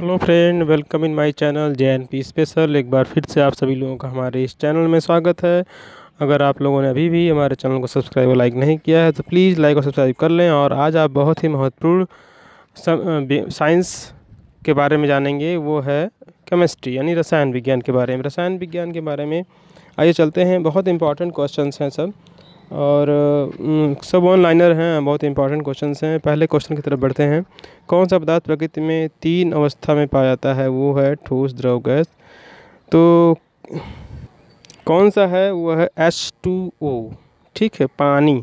hello friend welcome in my channel J N P special एक बार फिर से आप सभी लोगों का हमारे इस चैनल में स्वागत है अगर आप लोगों ने अभी भी हमारे चैनल को सब्सक्राइब और लाइक नहीं किया है तो प्लीज़ लाइक और सब्सक्राइब कर लें और आज आप बहुत ही महत्वपूर्ण साइंस के बारे में जानेंगे वो है केमिस्ट्री यानी रसायन विज्ञान के बारे में रसायन विज्ञान के बारे में आइए चलते हैं बहुत इंपॉर्टेंट क्वेश्चन हैं सब और सब वन लाइनर हैं बहुत इंपॉर्टेंट क्वेश्चन हैं पहले क्वेश्चन की तरफ बढ़ते हैं कौन सा पदार्थ प्रकृति में तीन अवस्था में पाया जाता है वो है ठोस द्रव गैस तो कौन सा है वह है एच टू ओ ठीक है पानी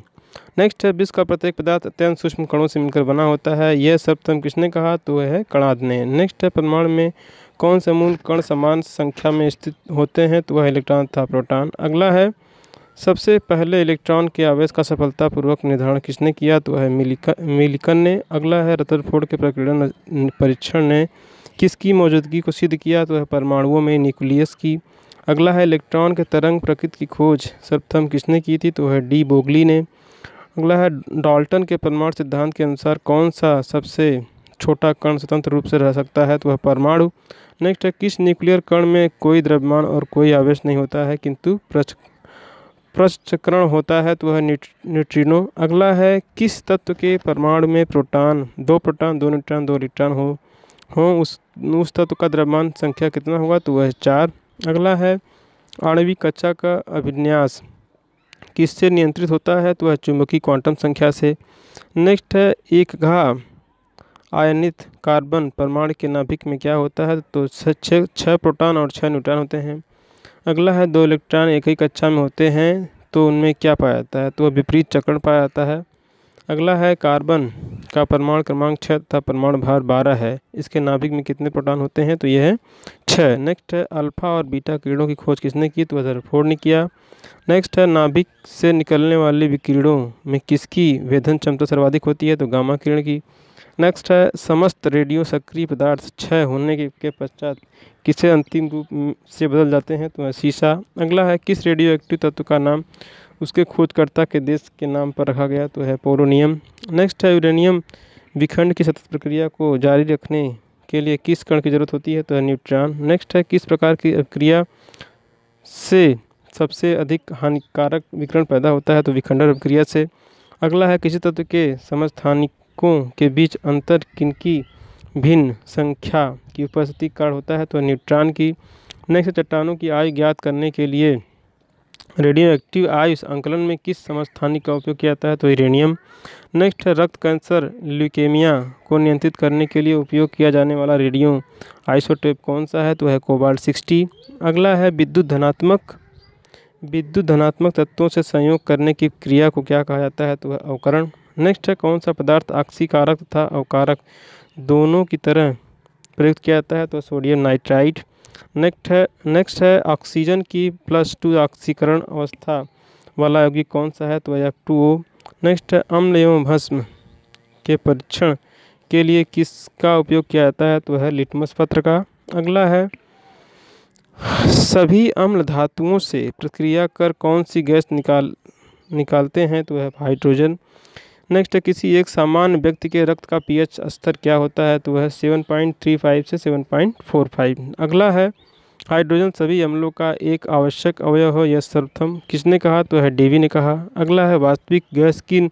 नेक्स्ट है विश्व का प्रत्येक पदार्थ अत्यंत सूक्ष्म कणों से मिलकर बना होता है यह सप्तम किसने कहा तो वह है कणाद ने नेक्स्ट है परमाणु में कौन से मूल कण समान संख्या में स्थित होते हैं तो वह इलेक्ट्रॉन था प्रोटॉन अगला है सबसे पहले इलेक्ट्रॉन के आवेश का सफलतापूर्वक निर्धारण किसने किया तो वह मिलिकन मिलिकन ने अगला है रदरफोर्ड के प्रक्रिया परीक्षण ने किसकी मौजूदगी को सिद्ध किया तो वह परमाणुओं में न्यूक्लियस की अगला है इलेक्ट्रॉन के तरंग प्रकृति की खोज सर्वप्रथम किसने की थी तो वह डी बोगली ने अगला है डाल्टन के परमाणु सिद्धांत के अनुसार कौन सा सबसे छोटा कण स्वतंत्र रूप से रह सकता है तो वह परमाणु नेक्स्ट है किस न्यूक्लियर कण में कोई द्रव्यमान और कोई आवेश नहीं होता है किंतु प्रच चक्रण होता है तो वह न्यूट्रिनो अगला है किस तत्व के परमाणु में प्रोटॉन दो प्रोटॉन दो न्यूट्रॉन दो इलेक्ट्रॉन हो हो उस उस तत्व का द्रव्यमान संख्या कितना होगा तो वह चार अगला है आणविक कक्षा का अभिन्यास किससे नियंत्रित होता है तो वह चुंबकीय क्वांटम संख्या से नेक्स्ट है एक घा आयनित कार्बन परमाणु के नाभिक में क्या होता है तो छः छः प्रोटॉन और छः न्यूट्रॉन होते हैं अगला है दो इलेक्ट्रॉन एक ही कक्षा में होते हैं तो उनमें क्या पाया जाता है तो वह विपरीत चक्रण पाया जाता है अगला है कार्बन का परमाणु क्रमांक छः तथा परमाणु भार बारह है इसके नाभिक में कितने प्रोटॉन होते हैं तो यह है छः नेक्स्ट है अल्फा और बीटा कीड़ों की खोज किसने की तो रदरफोर्ड ने किया नेक्स्ट है नाभिक से निकलने वाले विकीड़ों में किसकी वेधन क्षमता सर्वाधिक होती है तो गामा किरण की नेक्स्ट है समस्त रेडियो सक्रिय पदार्थ क्षय होने के, के पश्चात किसे अंतिम रूप से बदल जाते हैं तो है शीशा अगला है किस रेडियो एक्टिव तत्व का नाम उसके खोजकर्ता के देश के नाम पर रखा गया तो है पोरोनियम नेक्स्ट है यूरेनियम विखंड की सतत प्रक्रिया को जारी रखने के लिए किस कण की ज़रूरत होती है तो है न्यूट्रॉन नेक्स्ट है किस प्रकार की अभिक्रिया से सबसे अधिक हानिकारक विकरण पैदा होता है तो विखंडन प्रक्रिया से अगला है किसी तत्व के समस्त हानि घटकों के बीच अंतर किनकी भिन्न संख्या की उपस्थिति कारण होता है तो न्यूट्रॉन की नेक्स्ट चट्टानों की आयु ज्ञात करने के लिए रेडियो एक्टिव आयु आंकलन में किस समस्थानिक का उपयोग किया जाता है तो यूरेनियम नेक्स्ट है रक्त कैंसर ल्यूकेमिया को नियंत्रित करने के लिए उपयोग किया जाने वाला रेडियो आइसोटेप कौन सा है तो है कोबाल्ट सिक्सटी अगला है विद्युत धनात्मक विद्युत धनात्मक तत्वों से संयोग करने की क्रिया को क्या कहा जाता है तो वह अवकरण नेक्स्ट है कौन सा पदार्थ अक्सीकारक तथा अवकारक दोनों की तरह प्रयुक्त किया जाता है तो सोडियम नाइट्राइड नेक्स्ट है नेक्स्ट है ऑक्सीजन की प्लस टू ऑक्सीकरण अवस्था वाला यौगिक कौन सा है तो एफ टू ओ नेक्स्ट है अम्ल एवं भस्म के परीक्षण के लिए किसका उपयोग किया जाता है तो है लिटमस पत्र का अगला है सभी अम्ल धातुओं से प्रक्रिया कर कौन सी गैस निकाल निकालते हैं तो है हाइड्रोजन नेक्स्ट है किसी एक सामान्य व्यक्ति के रक्त का पीएच स्तर क्या होता है तो वह सेवन पॉइंट थ्री फाइव से सेवन पॉइंट फोर फाइव अगला है हाइड्रोजन सभी अम्लों का एक आवश्यक अवयव है यह सर्वथम किसने कहा तो है डेवी ने कहा अगला है वास्तविक गैस किन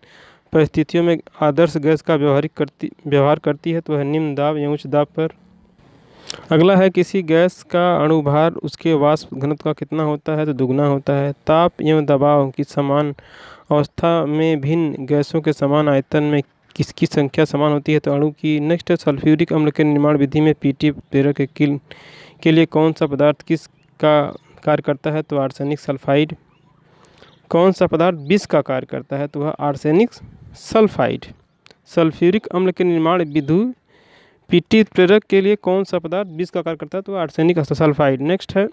परिस्थितियों में आदर्श गैस का व्यवहारिक करती व्यवहार करती है तो वह निम्न दाब या उच्च दाब पर अगला है किसी गैस का अणुभार उसके वाष्प घनत्व का कितना होता है तो दुगना होता है ताप एवं दबाव की समान अवस्था में भिन्न गैसों के समान आयतन में किसकी संख्या समान होती है तो अणु की नेक्स्ट सल्फ्यूरिक अम्ल के निर्माण विधि में पीटी प्रेरक के किल के लिए कौन सा पदार्थ किस का कार्य करता है तो आर्सेनिक सल्फाइड कौन सा पदार्थ विष का कार्य करता है तो वह आर्सेनिक सल्फाइड सल्फ्यूरिक अम्ल के निर्माण विधु पीटी प्रेरक के लिए कौन सा पदार्थ विष का कार्य करता है तो आर्सेनिक सल्फाइड नेक्स्ट है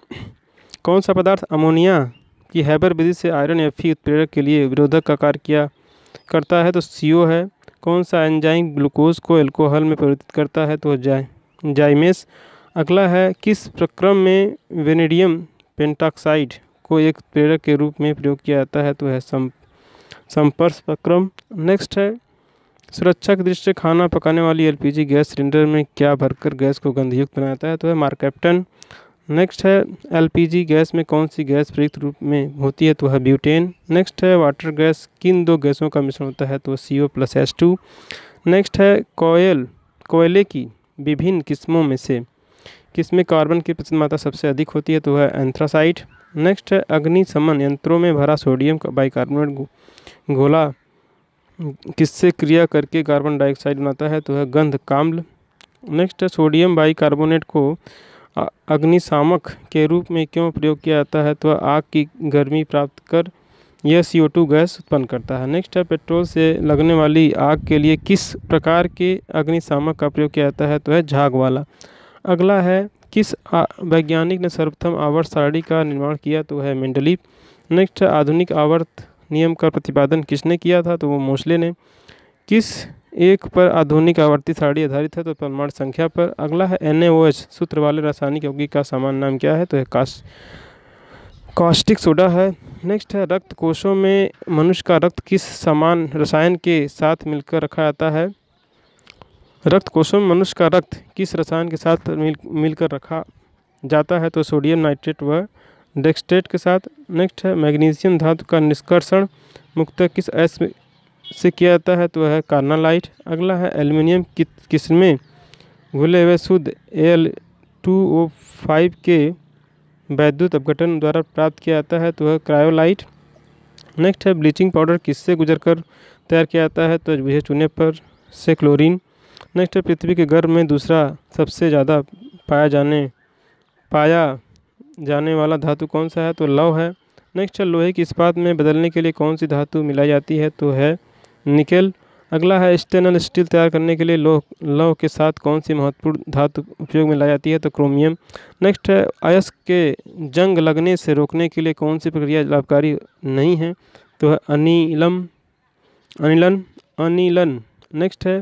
कौन सा पदार्थ अमोनिया कि हैबर विधि से आयरन एफ उत्प्रेरक के लिए विरोधक का कार्य किया करता है तो सी है कौन सा एंजाइम ग्लूकोज को एल्कोहल में परिवर्तित करता है तो जाए जाइमेस अगला है किस प्रक्रम में वेनेडियम पेंटाक्साइड को एक प्रेरक के रूप में प्रयोग किया जाता है तो है संपर्श प्रक्रम नेक्स्ट है सुरक्षा के दृष्टि खाना पकाने वाली एलपीजी गैस सिलेंडर में क्या भरकर गैस को गंधयुक्त बनाता है तो है मार्केप्टन नेक्स्ट है एलपीजी गैस में कौन सी गैस प्रयुक्त रूप में होती है तो है ब्यूटेन नेक्स्ट है वाटर गैस किन दो गैसों का मिश्रण होता है तो C O plus S two next है कोयल कोयले की विभिन्न किस्मों में से किसमें कार्बन की प्रतिशत मात्रा सबसे अधिक होती है तो है एंथ्रासाइट नेक्स्ट है अग्निशमन यंत्रों में भरा सोडियम का बाइकार्बोनेट घोला किससे क्रिया करके कार्बन डाइऑक्साइड बनाता है तो है गंध काम्ल नेक्स्ट है सोडियम बाइकार्बोनेट को अग्निशामक के रूप में क्यों प्रयोग किया जाता है तो आग की गर्मी प्राप्त कर यह सी टू गैस उत्पन्न करता है नेक्स्ट है पेट्रोल से लगने वाली आग के लिए किस प्रकार के अग्निशामक का प्रयोग किया जाता है तो है झाग वाला अगला है किस वैज्ञानिक ने सर्वप्रथम आवर्त सारणी का निर्माण किया तो है मेंडलीप नेक्स्ट आधुनिक आवर्त नियम का प्रतिपादन किसने किया था तो वो मोसले ने किस एक पर आधुनिक आवर्ती सारणी आधारित है तो परमाणु संख्या पर अगला है एन सूत्र वाले रासायनिक यौगिक का समान नाम क्या है तो है काश कास्टिक सोडा है नेक्स्ट है रक्त कोशों में मनुष्य का रक्त किस समान रसायन के साथ मिलकर रखा जाता है रक्त कोशों में मनुष्य का रक्त किस रसायन के साथ मिल मिलकर रखा जाता है तो सोडियम नाइट्रेट व डेक्सट्रेट के साथ नेक्स्ट है मैग्नीशियम धातु का निष्कर्षण मुक्त किस ऐस से किया जाता है तो है कार्नालाइट अगला है एल्युमिनियम की किस्में घुले हुए शुद्ध एल टू ओ फाइव के वैद्युत अपघटन द्वारा प्राप्त किया जाता है तो वह क्रायोलाइट नेक्स्ट है ब्लीचिंग पाउडर किससे गुजर कर तैयार किया जाता है तो बुझे चूने पर से क्लोरीन नेक्स्ट है पृथ्वी के गर्भ में दूसरा सबसे ज़्यादा पाया जाने पाया जाने वाला धातु कौन सा है तो लव है नेक्स्ट है लोहे की इस्पात में बदलने के लिए कौन सी धातु मिलाई जाती है तो है निकेल अगला है स्टेनल स्टील तैयार करने के लिए लोह लोह के साथ कौन सी महत्वपूर्ण धातु उपयोग में लाई जाती है तो क्रोमियम नेक्स्ट है अयस्क के जंग लगने से रोकने के लिए कौन सी प्रक्रिया लाभकारी नहीं है तो है अनिलम अनिलन अनिलन नेक्स्ट है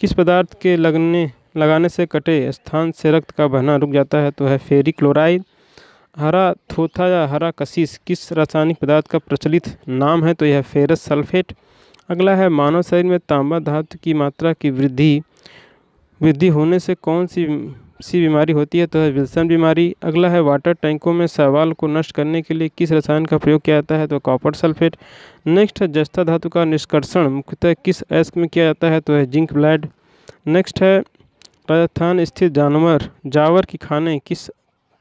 किस पदार्थ के लगने लगाने से कटे स्थान से रक्त का बहना रुक जाता है तो है फेरी क्लोराइड हरा थोथा या हरा कशिश किस रासायनिक पदार्थ का प्रचलित नाम है तो यह फेरस सल्फेट अगला है मानव शरीर में तांबा धातु की मात्रा की वृद्धि वृद्धि होने से कौन सी सी बीमारी होती है तो है विल्सन बीमारी अगला है वाटर टैंकों में सवाल को नष्ट करने के लिए किस रसायन का प्रयोग किया जाता है तो कॉपर सल्फेट नेक्स्ट है जस्ता धातु का निष्कर्षण मुख्यतः किस एस्क में किया जाता है तो है जिंक ब्लैड नेक्स्ट है राजस्थान स्थित जानवर जावर की खाने किस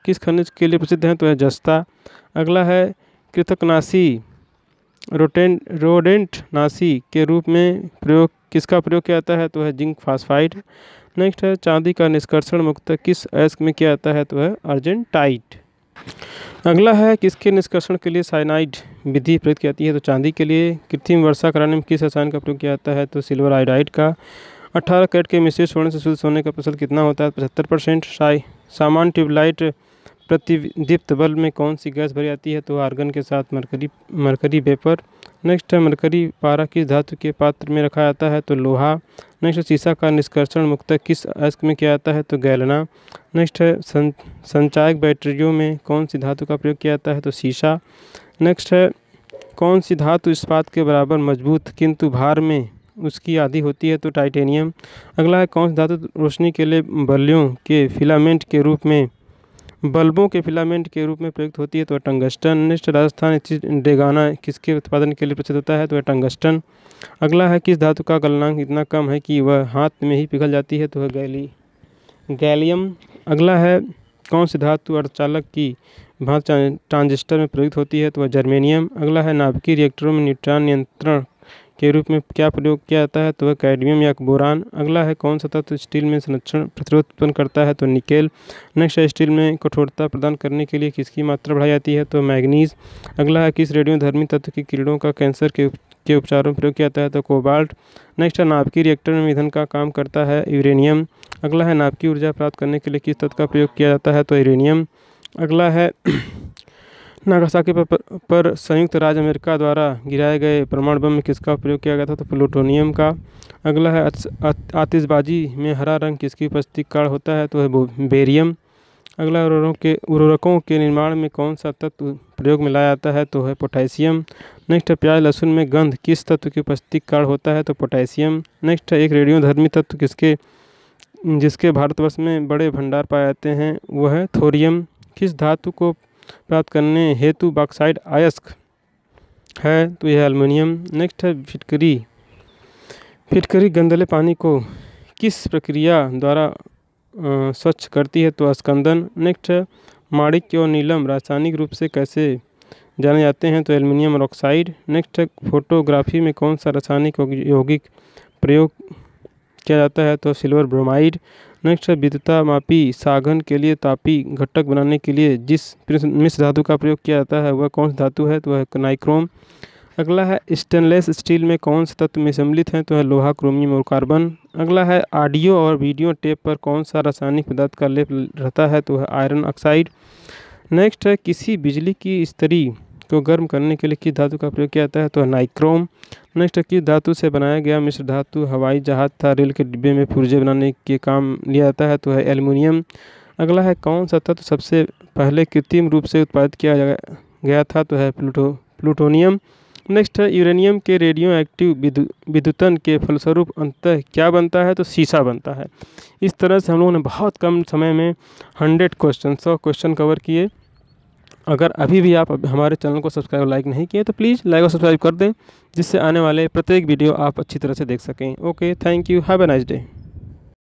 किस खनिज के लिए प्रसिद्ध हैं तो है जस्ता अगला है कृतकनाशी रोटेंट रोडेंट नासी के रूप में प्रयोग किसका प्रयोग किया जाता है तो है जिंक फास्फाइड नेक्स्ट है चांदी का निष्कर्षण मुक्त किस एस्क में किया जाता है तो है अर्जेंटाइट अगला है किसके निष्कर्षण के लिए साइनाइड विधि प्रयुक्त की जाती है तो चांदी के लिए कृत्रिम वर्षा कराने में किस रसायन का प्रयोग किया जाता है तो सिल्वर आयोडाइड का अट्ठारह कैट के मिश्रित सोने से शुद्ध सोने का प्रतिशत कितना होता है तो पचहत्तर परसेंट साई सामान ट्यूबलाइट प्रतिदीप्त बल्ब में कौन सी गैस भरी जाती है तो आर्गन के साथ मरकरी मरकरी वेपर नेक्स्ट है मरकरी पारा किस धातु के पात्र में रखा जाता है तो लोहा नेक्स्ट शीशा का निष्कर्षण मुक्त किस अस्क में किया जाता है तो गैलना नेक्स्ट है सं, संचायक बैटरियों में कौन सी धातु का प्रयोग किया जाता है तो शीशा नेक्स्ट है कौन सी धातु इस्पात के बराबर मजबूत किंतु भार में उसकी आधी होती है तो टाइटेनियम अगला है कौन सी धातु रोशनी के लिए बल्लियों के फिलामेंट के रूप में बल्बों के फिलामेंट के रूप में प्रयुक्त होती है तो टंगस्टन नेक्स्ट राजस्थान डेगाना किसके उत्पादन के लिए प्रसिद्ध होता है तो टंगस्टन अगला है किस धातु का गलनांक इतना कम है कि वह हाथ में ही पिघल जाती है तो है गैली गैलियम अगला है कौन सी धातु अर्धचालक की भाँत ट्रांजिस्टर में प्रयुक्त होती है तो वह जर्मेनियम अगला है नाभिकीय रिएक्टरों में न्यूट्रॉन नियंत्रण के रूप में क्या प्रयोग किया जाता है तो वह कैडमियम या बोरान अगला है कौन सा तत्व तो स्टील में संरक्षण प्रतिरोध उत्पन्न करता है तो निकेल नेक्स्ट है स्टील में कठोरता प्रदान करने के लिए किसकी मात्रा बढ़ाई जाती है तो मैग्नीज अगला है किस रेडियो धर्मी तत्व की किरणों का कैंसर के के उपचारों में प्रयोग किया जाता है तो कोबाल्ट नेक्स्ट है नाभिकीय रिएक्टर में ईंधन का काम करता है यूरेनियम अगला है नाभिकीय ऊर्जा प्राप्त करने के लिए किस तत्व का प्रयोग किया जाता है तो यूरेनियम अगला है नागासाकी पर, पर, संयुक्त राज्य अमेरिका द्वारा गिराए गए परमाणु बम में किसका प्रयोग किया गया था तो प्लूटोनियम का अगला है आतिशबाजी में हरा रंग किसकी उपस्थिति कारण होता है तो है बेरियम अगला उर्वरकों के उर्वरकों के निर्माण में कौन सा तत्व प्रयोग में लाया जाता है तो है पोटेशियम नेक्स्ट है प्याज लहसुन में गंध किस तत्व की उपस्थिति कारण होता है तो पोटेशियम नेक्स्ट है एक रेडियो धर्मी तत्व किसके जिसके भारतवर्ष में बड़े भंडार पाए जाते हैं वह है थोरियम किस धातु को प्राप्त करने हेतु बॉक्साइड अयस्क है तो यह अल्मोनियम नेक्स्ट है फिटकरी फिटकरी गंदले पानी को किस प्रक्रिया द्वारा स्वच्छ करती है तो स्कंदन नेक्स्ट है माणिक और नीलम रासायनिक रूप से कैसे जाने जाते हैं तो एल्युमिनियम ऑक्साइड नेक्स्ट है फोटोग्राफी में कौन सा रासायनिक यौगिक प्रयोग किया जाता है तो सिल्वर ब्रोमाइड नेक्स्ट है विद्युता मापी साघन के लिए तापी घटक बनाने के लिए जिस मिश्र धातु का प्रयोग किया जाता है वह कौन सा धातु है तो वह नाइक्रोम अगला है स्टेनलेस स्टील में कौन से तत्व में सम्मिलित हैं तो है लोहा क्रोमियम और कार्बन अगला है ऑडियो और वीडियो टेप पर कौन सा रासायनिक पदार्थ का लेप रहता है तो है आयरन ऑक्साइड नेक्स्ट है किसी बिजली की स्तरी को गर्म करने के लिए किस धातु का प्रयोग किया जाता है तो नाइक्रोम नेक्स्ट किस धातु से बनाया गया मिश्र धातु हवाई जहाज था रेल के डिब्बे में पुर्जे बनाने के काम लिया जाता है तो है एल्यूमिनियम अगला है कौन सा तत्व तो सबसे पहले कृत्रिम रूप से उत्पादित किया गया था तो है प्लूटो प्लूटोनियम नेक्स्ट है यूरेनियम के रेडियो एक्टिव विद्युतन के फलस्वरूप अंतः क्या बनता है तो शीशा बनता है इस तरह से हम लोगों ने बहुत कम समय में हंड्रेड क्वेश्चन सौ क्वेश्चन कवर किए अगर अभी भी आप हमारे चैनल को सब्सक्राइब और लाइक नहीं किए तो प्लीज़ लाइक और सब्सक्राइब कर दें जिससे आने वाले प्रत्येक वीडियो आप अच्छी तरह से देख सकें okay thank you have a nice day